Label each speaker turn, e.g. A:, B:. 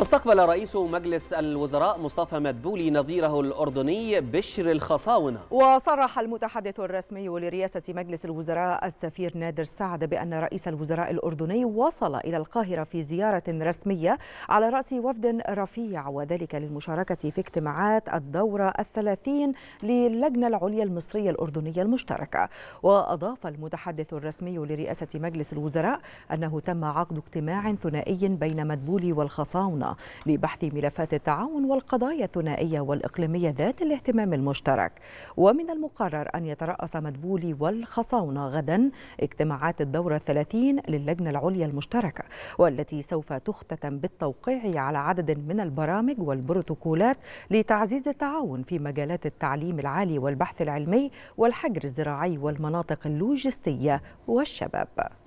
A: استقبل رئيس مجلس الوزراء مصطفى مدبولي نظيره الأردني بشر الخصاونة
B: وصرح المتحدث الرسمي لرئاسة مجلس الوزراء السفير نادر سعد بأن رئيس الوزراء الأردني وصل إلى القاهرة في زيارة رسمية على رأس وفد رفيع وذلك للمشاركة في اجتماعات الدورة الثلاثين للجنة العليا المصرية الأردنية المشتركة وأضاف المتحدث الرسمي لرئاسة مجلس الوزراء أنه تم عقد اجتماع ثنائي بين مدبولي والخصاونة لبحث ملفات التعاون والقضايا الثنائية والإقليمية ذات الاهتمام المشترك ومن المقرر أن يترأس مدبولي والخصاونة غدا اجتماعات الدورة الثلاثين للجنة العليا المشتركة والتي سوف تختتم بالتوقيع على عدد من البرامج والبروتوكولات لتعزيز التعاون في مجالات التعليم العالي والبحث العلمي والحجر الزراعي والمناطق اللوجستية والشباب